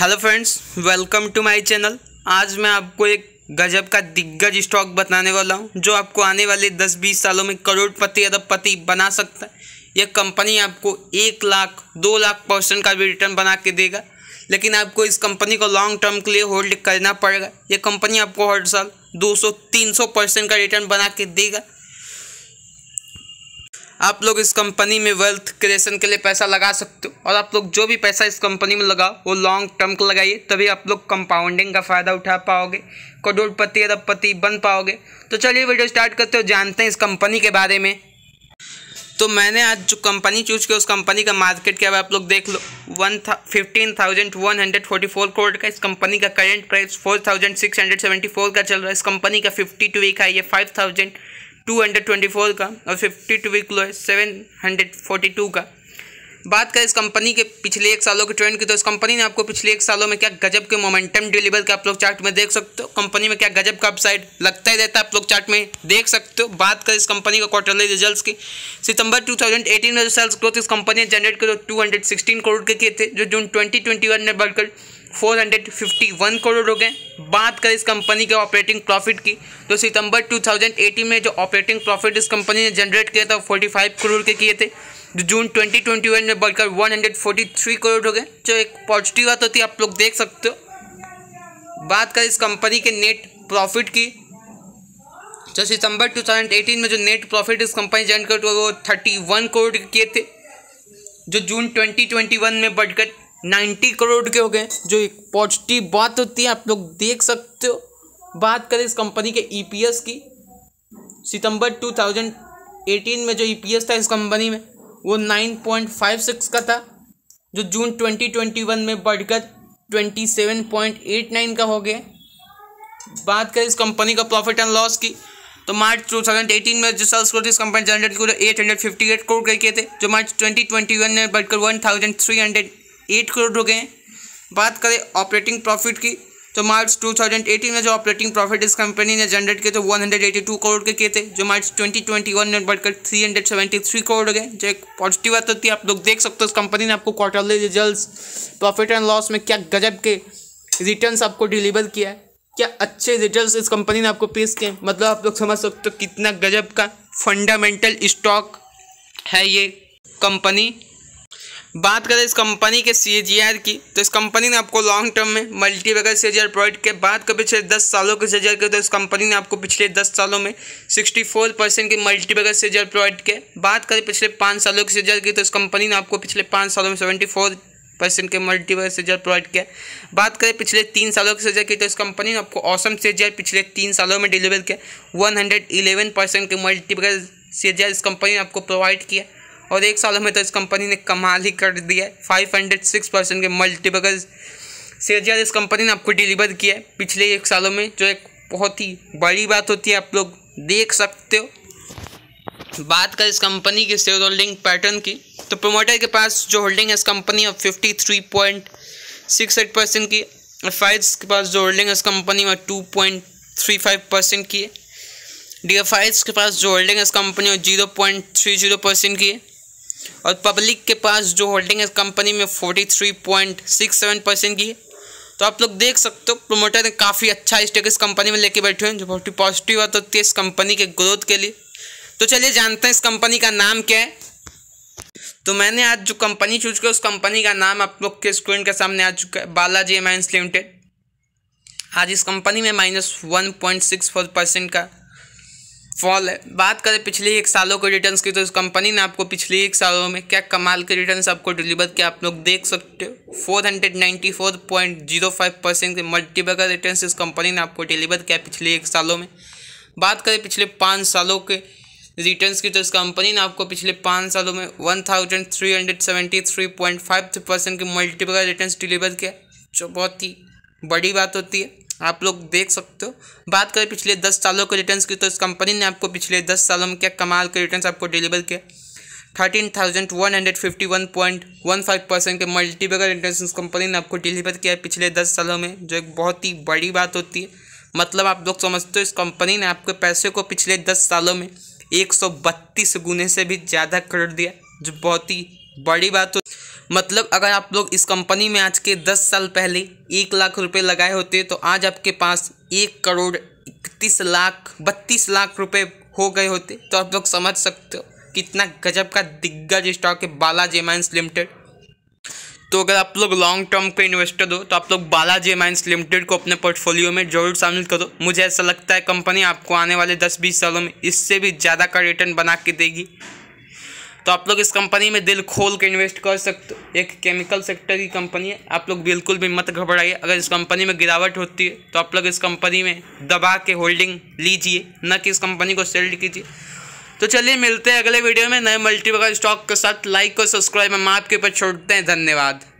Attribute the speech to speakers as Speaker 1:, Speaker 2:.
Speaker 1: hello friends welcome to my channel आज मैं आपको एक गजब का दिग्गज स्टॉक बताने वाला हूं जो आपको आने वाले 10-20 सालों में करोड़पति अरबपति बना सकता है यह कंपनी आपको एक लाख दो लाख परसेंट का भी रिटर्न बना के देगा लेकिन आपको इस कंपनी को लॉन्ग टर्म के लिए होल्ड करना पड़ेगा यह कंपनी आपको हर साल दो सौ परसेंट का रिटर्न बना के देगा आप लोग इस कंपनी में वेल्थ क्रिएशन के लिए पैसा लगा सकते हो और आप लोग जो भी पैसा इस कंपनी में लगाओ वो लॉन्ग टर्म का लगाइए तभी आप लोग कंपाउंडिंग का फ़ायदा उठा पाओगे करोड़पति अरबपति बन पाओगे तो चलिए वीडियो स्टार्ट करते हो जानते हैं इस कंपनी के बारे में तो मैंने आज जो कंपनी चूज किया उस कंपनी का मार्केट क्या है आप लोग देख लो वन था fifteen thousand one hundred forty four crore का इस कंपनी का current price four thousand six hundred seventy four का चल रहा है इस कंपनी का फिफ्टी टू वीक है है five thousand two hundred twenty four का और फिफ्टी टू वीक लो है सेवन हंड्रेड फोर्टी टू का बात करें इस कंपनी के पिछले एक सालों के ट्रेंड की तो इस कंपनी ने आपको पिछले एक सालों में क्या गजब के मोमेंटम डिलीवर किया आप लोग चार्ट में देख सकते हो कंपनी में क्या गजब का अपसाइड लगता ही रहता है आप लोग चार्ट में देख सकते हो बात करें इस कंपनी का क्वार्टरली रिजल्ट्स की सितंबर 2018 में जो सेल्स ग्रोथ इस कंपनी ने जनरेट करो सिक्सटीन करोड़ के किए थे जो जून ट्वेंटी में बढ़कर 451 करोड़ हो गए बात करें इस कंपनी के ऑपरेटिंग प्रॉफिट की तो सितंबर 2018 में जो ऑपरेटिंग प्रॉफिट इस कंपनी ने जनरेट किया था 45 करोड़ के किए थे जो जून 2021 में बढ़कर 143 करोड़ हो गए जो एक पॉजिटिव बात होती है आप लोग देख सकते हो बात करें इस कंपनी के नेट प्रॉफिट की जो सितंबर 2018 में जो नेट प्रॉफिट इस कंपनी जनरेट वो थर्टी वन करोड़ के किए थे जो जून ट्वेंटी में बढ़कर नाइन्टी करोड़ के हो गए जो एक पॉजिटिव बात होती है आप लोग देख सकते हो बात करें इस कंपनी के ईपीएस e की सितंबर 2018 में जो ईपीएस e था इस कंपनी में वो 9.56 का था जो जून 2021 में बढ़कर 27.89 का हो गया बात करें इस कंपनी का प्रॉफिट एंड लॉस की तो मार्च 2018 में जो सेल्स ग्रोथ इस company generate eight hundred fifty eight crore के किए थे जो मार्च 2021 में बढ़कर हंड्रेड एट करोड़ हो गए बात करें ऑपरेटिंग प्रॉफिट की तो मार्च 2018 में जो ऑपरेटिंग प्रॉफिट इस कंपनी ने जनरेट किए थे तो 182 करोड़ के किए थे जो मार्च 2021 में बढ़कर 373 करोड़ हो गए जो एक पॉजिटिव बात होती है आप लोग देख सकते हो इस कंपनी ने आपको quarterly result profit and loss में क्या गजब के रिटर्न आपको डिलीवर किया है क्या अच्छे रिजल्ट इस कंपनी ने आपको पेश किए मतलब आप लोग समझ सकते हो कितना गजब का फंडामेंटल स्टॉक है ये कंपनी बात करें इस कंपनी के सी की तो इस कंपनी ने आपको लॉन्ग टर्म में मल्टी वगैरह सी प्रोवाइड किया बात करें पिछले दस सालों के सी के तो इस कंपनी ने आपको पिछले दस सालों में सिक्सटी फोर परसेंट की मल्टी वगैरह सी प्रोवाइड किया बात करें पिछले पाँच सालों की सी की तो इस कंपनी ने आपको पिछले पाँच सालों में सेवेंटी फोर परसेंट के वगैरह सी प्रोवाइड किया बात करें पिछले तीन सालों की सेजर की तो इस कंपनी ने आपको औसम सी पिछले तीन सालों में डिलीवर किया वन हंड्रेड इलेवन परसेंट के मल्टीपल सेजर इस कंपनी ने आपको प्रोवाइड किया और एक साल में तो इस कंपनी ने कमाल ही कर दिया है फाइव हंड्रेड सिक्स परसेंट के मल्टीपल ज्यादा इस कंपनी ने आपको डिलीवर किया है पिछले एक सालों में जो एक बहुत ही बड़ी बात होती है आप लोग देख सकते हो बात करें इस कंपनी के शेयर होल्डिंग पैटर्न की तो प्रोमोटर के पास जो होल्डिंग है इस कंपनी में fifty three point six eight percent की और फाइज के पास जो होल्डिंग है इस कंपनी में two point three five percent की है डी एफ के पास जो होल्डिंग है इस कंपनी में zero point three zero percent की है और पब्लिक के पास जो होल्डिंग है कंपनी में forty three point six seven percent की है तो आप लोग देख सकते हो प्रोमोटर ने काफ़ी अच्छा स्टेक इस कंपनी में लेके बैठे हैं जो बहुत ही पॉजिटिव बात होती है इस कंपनी के ग्रोथ के लिए तो चलिए जानते हैं इस कंपनी का नाम क्या है तो मैंने आज जो कंपनी चूज किया उस कंपनी का नाम आप लोग के स्क्रीन के सामने आ चुका है बालाजी एमाइंस लिमिटेड आज इस कंपनी में minus one point six four percent का फॉल है बात करें पिछले एक सालों के रिटर्न की तो इस कंपनी ने आपको पिछले एक सालों में क्या कमाल के रिटर्न आपको डिलीवर किया आप लोग देख सकते हो four hundred ninety four point zero five percent के मल्टीबैगर रिटर्न इस कंपनी ने आपको डिलीवर किया पिछले एक सालों में बात करें पिछले पाँच सालों के रिटर्न की तो इस कंपनी ने आपको पिछले पाँच सालों में one thousand three hundred seventy three point five percent के मल्टीपल रिटर्न डिलीवर किया जो बहुत ही बड़ी बात होती है आप लोग देख सकते हो बात करें पिछले दस सालों के रिटर्न्स की तो इस कंपनी ने आपको पिछले दस सालों में क्या कमाल के रिटर्न्स आपको डिलीवर किया thirteen thousand one hundred fifty one point one five percent के मल्टीपल रिटर्न इस कंपनी ने आपको डिलीवर किया है पिछले दस सालों में जो एक बहुत ही बड़ी बात होती है मतलब आप लोग समझते हो इस कंपनी ने आपके पैसे को पिछले दस सालों में एक सौ बत्तीस गुने से भी ज़्यादा कर दिया जो बहुत ही बड़ी बात हो मतलब अगर आप लोग इस कंपनी में आज के दस साल पहले एक लाख रुपए लगाए होते तो आज आपके पास एक करोड़ इकतीस लाख बत्तीस लाख रुपए हो गए होते तो आप लोग समझ सकते हो कितना गजब का दिग्गज स्टॉक है बालाजी माइंस लिमिटेड तो अगर आप लोग लॉन्ग टर्म के इन्वेस्टर हो तो आप लोग बालाजी माइंस लिमिटेड को अपने पोर्टफोलियो में जरूर शामिल करो मुझे ऐसा लगता है कंपनी आपको आने वाले दस बीस सालों में इससे भी ज़्यादा का रिटर्न बना के देगी तो आप लोग इस कंपनी में दिल खोल के इन्वेस्ट कर सकते एक केमिकल सेक्टर की कंपनी है आप लोग बिल्कुल भी मत घबराइए अगर इस कंपनी में गिरावट होती है तो आप लोग इस कंपनी में दबा के होल्डिंग लीजिए न कि इस कंपनी को सेल्ड कीजिए तो चलिए मिलते हैं अगले वीडियो में नए मल्टीपल स्टॉक के साथ लाइक और सब्सक्राइब हम आपके ऊपर छोड़ते हैं धन्यवाद